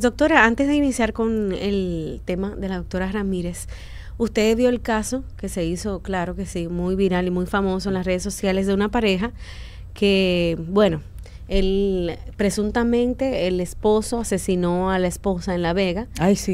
Doctora, antes de iniciar con el tema de la doctora Ramírez, usted vio el caso que se hizo, claro que sí, muy viral y muy famoso en las redes sociales de una pareja que, bueno, presuntamente, el esposo asesinó a la esposa en La Vega.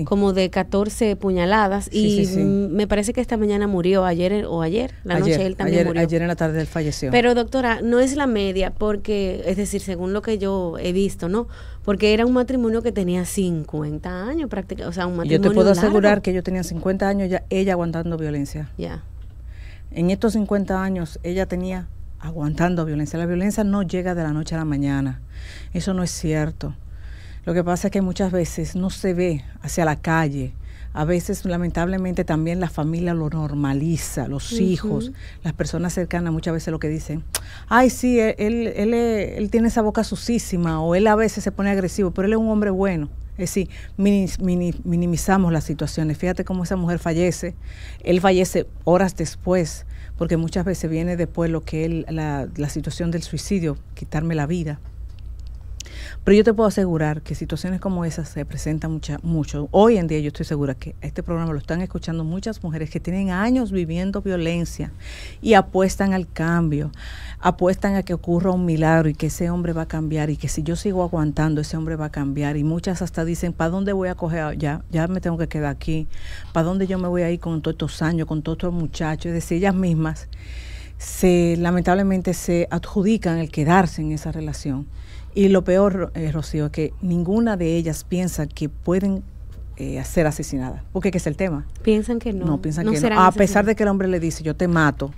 Como de 14 puñaladas. y me parece que esta mañana murió, ayer eh, o ayer, la noche él también murió. Ayer en la tarde él falleció. Pero, doctora, no es la media, porque, es decir, según lo que yo he visto, ¿no? Porque era un matrimonio que tenía 50 años prácticamente. O sea, un matrimonio. Yo te puedo asegurar que yo tenía 50 años ya, ella aguantando violencia. Ya. En estos 50 años, ella tenía aguantando violencia. La violencia no llega de la noche a la mañana. Eso no es cierto. Lo que pasa es que muchas veces no se ve hacia la calle. A veces, lamentablemente, también la familia lo normaliza, los hijos, las personas cercanas muchas veces lo que dicen, ay, sí, e-, él, e-, él, tiene esa boca sucísima o él a veces se pone agresivo, pero él es un hombre bueno. Es decir, minimizamos las situaciones. Fíjate cómo esa mujer fallece. Él fallece horas después porque muchas veces viene después lo que es la, la situación del suicidio, quitarme la vida. Pero yo te puedo asegurar que situaciones como esas se presentan mucha, mucho. Hoy en día yo estoy segura que este programa lo están escuchando muchas mujeres que tienen años viviendo violencia y apuestan al cambio, apuestan a que ocurra un milagro y que ese hombre va a cambiar y que si yo sigo aguantando ese hombre va a cambiar. Y muchas hasta dicen, ¿para dónde voy a coger? Ah, ya, ya me tengo que quedar aquí. ¿Para dónde yo me voy a ir con todos estos años, con todos estos muchachos? Es decir, ellas mismas se lamentablemente se adjudican el quedarse en esa relación y lo peor, eh, Rocío, es que ninguna de ellas piensa que pueden eh, ser asesinadas, porque que es el tema. Piensan que no. No, piensan que no. A pesar de que el hombre le dice, yo te mato,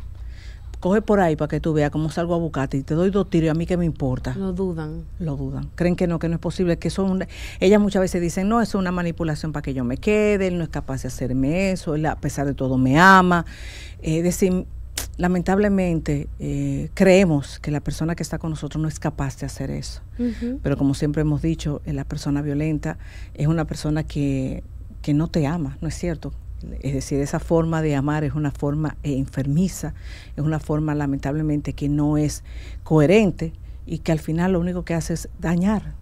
coge por ahí para que tú veas cómo salgo a bucate y te doy dos tiros y a mí que me importa. Lo dudan. Lo dudan. Creen que no, que no es posible, que son ellas muchas veces dicen, no, eso es una manipulación para que yo me quede, él no es capaz de hacerme eso, él a pesar de todo me ama. Eh, decir, lamentablemente eh, creemos que la persona que está con nosotros no es capaz de hacer eso. Pero como siempre hemos dicho, eh, la persona violenta es una persona que, que, no te ama, ¿no es cierto? Es decir, esa forma de amar es una forma eh, enfermiza, es una forma lamentablemente que no es coherente y que al final lo único que hace es dañar.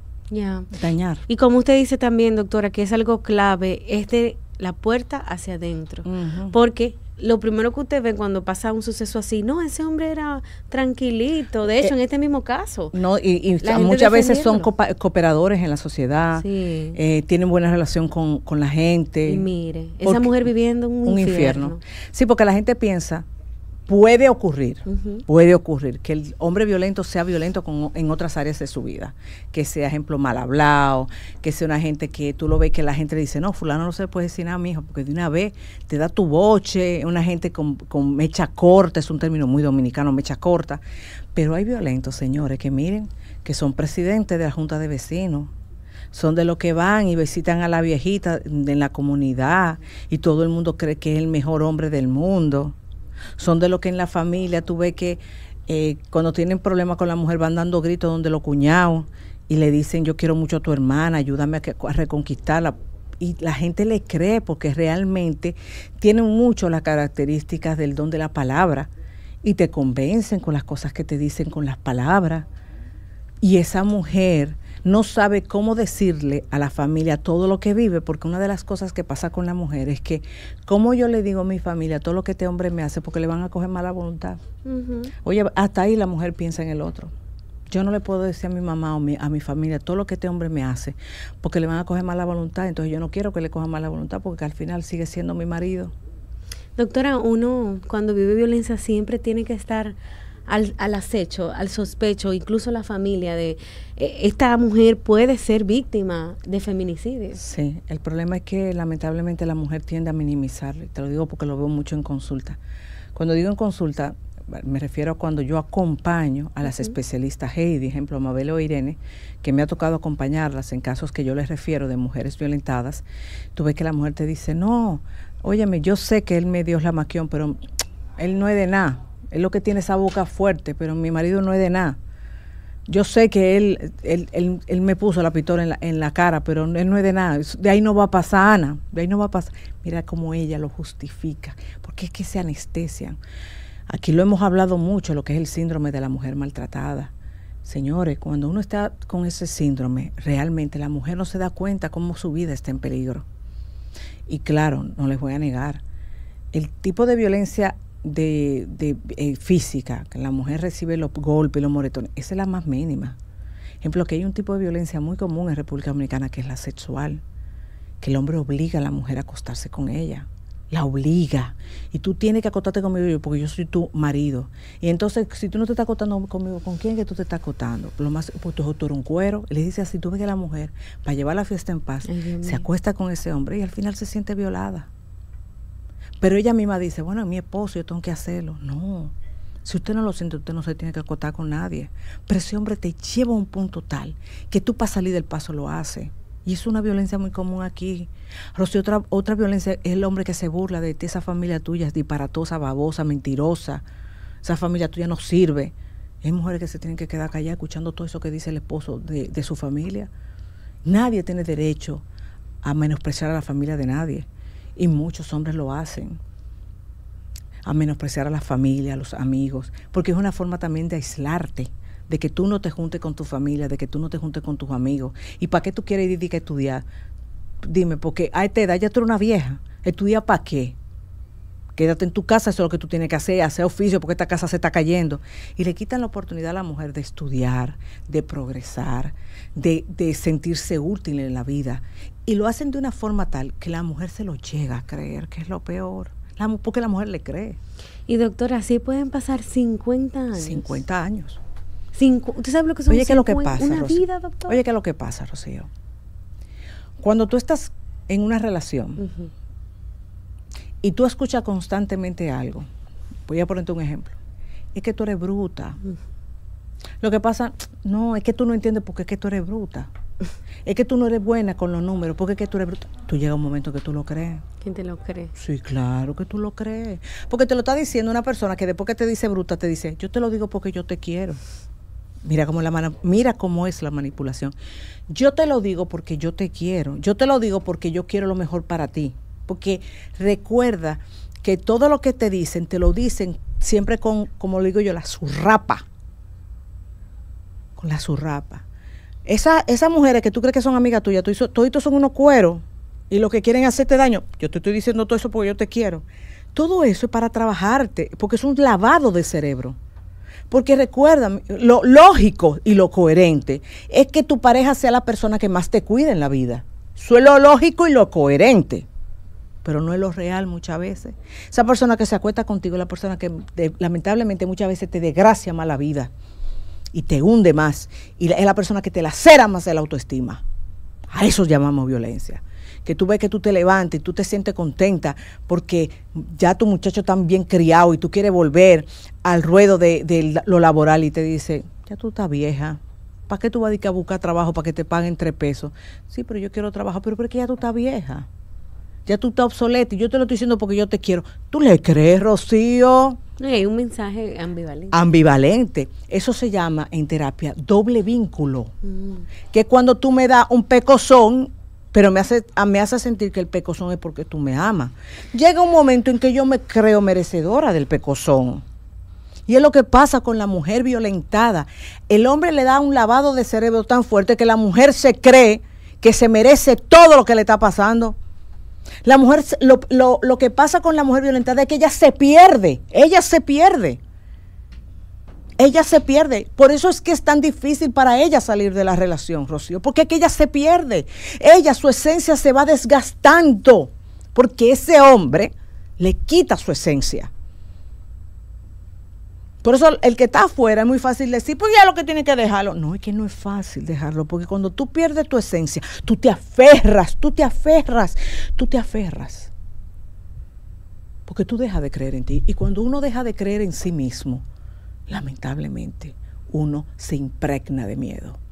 Dañar. Y como usted dice también, doctora, que es algo clave, es de la puerta hacia adentro. Porque lo primero que usted ve cuando pasa un suceso así, no, ese hombre era tranquilito, de hecho, eh, en este mismo caso. No, y, muchas veces son cooperadores en la sociedad, eh, tienen buena relación con, con la gente. Y mire, esa mujer viviendo un, un infierno. Sí, porque la gente piensa puede ocurrir, puede ocurrir que el hombre violento sea violento en otras áreas de su vida, que sea, ejemplo, mal hablado, que sea una gente que tú lo ves que la gente dice, no, fulano no se puede decir nada, hijo porque de una vez te da tu boche, una gente con, con mecha corta, es un término muy dominicano, mecha corta, pero hay violentos, señores, que miren, que son presidentes de la Junta de Vecinos, son de los que van y visitan a la viejita en la comunidad y todo el mundo cree que es el mejor hombre del mundo son de lo que en la familia tú ves que eh, cuando tienen problemas con la mujer van dando gritos donde lo cuñados y le dicen yo quiero mucho a tu hermana, ayúdame a reconquistarla. Y la gente le cree porque realmente tienen mucho las características del don de la palabra y te convencen con las cosas que te dicen con las palabras. Y esa mujer no sabe cómo decirle a la familia todo lo que vive, porque una de las cosas que pasa con la mujer es que, como yo le digo a mi familia todo lo que este hombre me hace, porque le van a coger mala voluntad. Oye, hasta ahí la mujer piensa en el otro. Yo no le puedo decir a mi mamá o a mi familia todo lo que este hombre me hace, porque le van a coger mala voluntad, entonces yo no quiero que le coja mala voluntad, porque al final sigue siendo mi marido. Doctora, uno cuando vive violencia siempre tiene que estar al, al, acecho, al sospecho, incluso la familia de eh, esta mujer puede ser víctima de feminicidio. Sí, el problema es que lamentablemente la mujer tiende a minimizarlo, te lo digo porque lo veo mucho en consulta. Cuando digo en consulta, me refiero a cuando yo acompaño a las especialistas Heidi, ejemplo, Mabel o Irene, que me ha tocado acompañarlas en casos que yo les refiero de mujeres violentadas, tú ves que la mujer te dice, no, óyeme, yo sé que él me dio la maquión, pero él no es de nada es lo que tiene esa boca fuerte, pero mi marido no es de nada. Yo sé que él, él, me puso la pistola en la, en la, cara, pero él no es de nada. De ahí no va a pasar Ana, de ahí no va a pasar. Mira cómo ella lo justifica, porque es que se anestesian. Aquí lo hemos hablado mucho, lo que es el síndrome de la mujer maltratada. Señores, cuando uno está con ese síndrome, realmente la mujer no se da cuenta cómo su vida está en peligro. Y claro, no les voy a negar, el tipo de violencia de, de eh, física, que la mujer recibe los golpes, los moretones, esa es la más mínima. Ejemplo, que hay un tipo de violencia muy común en República Dominicana que es la sexual, que el hombre obliga a la mujer a acostarse con ella la obliga. Y tú tienes que acostarte conmigo porque yo soy tu marido. Y entonces, si tú no te estás acostando conmigo, ¿con quién que tú te estás acostando? Lo más, pues tu un cuero. Le dice así, tú ves que la mujer, para llevar la fiesta en paz, se acuesta con ese hombre y al final se siente violada. Pero ella misma dice, bueno, mi esposo, yo tengo que hacerlo. No, si usted no lo siente, usted no se tiene que acotar con nadie. Pero ese hombre te lleva a un punto tal que tú para salir del paso lo hace. Y es una violencia muy común aquí. Rocío, otra, otra violencia es el hombre que se burla de ti, esa familia tuya es disparatosa, babosa, mentirosa. Esa familia tuya no sirve. Hay mujeres que se tienen que quedar calladas escuchando todo eso que dice el esposo de su familia. Nadie tiene derecho a menospreciar a la familia de nadie y muchos hombres lo hacen, a menospreciar a la familia, a los amigos, porque es una forma también de aislarte, de que tú no te juntes con tu familia, de que tú no te juntes con tus amigos. ¿Y para qué tú quieres ir a estudiar? Dime, porque a esta edad ya tú eres una vieja, ¿estudia para qué? quédate en tu casa, eso es lo que tú tienes que hacer, hacer oficio porque esta casa se está cayendo. Y le quitan la oportunidad a la mujer de estudiar, de progresar, de, sentirse útil en la vida. Y lo hacen de una forma tal que la mujer se lo llega a creer, que es lo peor, porque la mujer le cree. Y doctora, así pueden pasar 50 años. 50 años. ¿Tú sabes lo que son Oye, ¿qué es que pasa, vida, Oye, ¿qué es lo que pasa, Rocío? Cuando tú estás en una relación, y tú escuchas constantemente algo, voy a ponerte un ejemplo, es que tú eres bruta. Mm. Lo que pasa, no, es que tú no entiendes porque es que tú eres bruta. Es que tú no eres buena con los números, porque es que tú eres bruta. Tú llega un momento que tú lo crees. ¿Quién te lo cree? Sí, claro que tú lo crees. Porque te lo está diciendo una persona que después que te dice bruta, te dice, yo te lo digo porque yo te quiero. Mira cómo, la mira cómo es la manipulación. Yo te lo digo porque yo te quiero. Yo te lo digo porque yo quiero lo mejor para ti porque recuerda que todo lo que te dicen, te lo dicen siempre con, como lo digo yo, la zurrapa. Con la zurrapa. Esa, esas mujeres que tú crees que son amigas tuyas, todos son unos cueros y lo que quieren hacerte daño, yo te estoy diciendo todo eso porque yo te quiero. Todo eso es para trabajarte, porque es un lavado de cerebro. Porque recuerda, lo lógico y lo coherente es que tu pareja sea la persona que más te cuida en la vida. Eso es lo lógico y lo coherente pero no es lo real muchas veces. Esa persona que se acuesta contigo es la persona que lamentablemente muchas veces te desgracia más la vida y te hunde más. Y es la persona que te lacera más de la autoestima. A eso llamamos violencia. Que tú ves que tú te levantas y tú te sientes contenta porque ya tu muchacho está bien criado y tú quieres volver al ruedo de, lo laboral y te dice, ya tú estás vieja, ¿Para qué tú vas a buscar trabajo para que te paguen tres pesos? Sí, pero yo quiero trabajar, pero porque ya tú estás vieja ya tú estás obsoleta y yo te lo estoy diciendo porque yo te quiero. ¿Tú le crees, Rocío? hay un mensaje ambivalente. Ambivalente. Eso se llama en terapia doble vínculo. Mm. Que cuando tú me das un pecozón, pero me hace, ah, me hace sentir que el pecozón es porque tú me amas. Llega un momento en que yo me creo merecedora del pecozón. Y es lo que pasa con la mujer violentada. El hombre le da un lavado de cerebro tan fuerte que la mujer se cree que se merece todo lo que le está pasando. La mujer, lo, lo que pasa con la mujer violentada es que ella se pierde, ella se pierde ella se pierde. Por eso es que es tan difícil para ella salir de la relación, Rocío, porque es que ella se pierde. Ella, su esencia se va desgastando, porque ese hombre le quita su esencia. Por eso el que está afuera es muy fácil decir, pues ya lo que tiene que dejarlo. No, es que no es fácil dejarlo, porque cuando tú pierdes tu esencia, tú te aferras, tú te aferras, tú te aferras. Porque tú dejas de creer en ti. Y cuando uno deja de creer en sí mismo, lamentablemente, uno se impregna de miedo.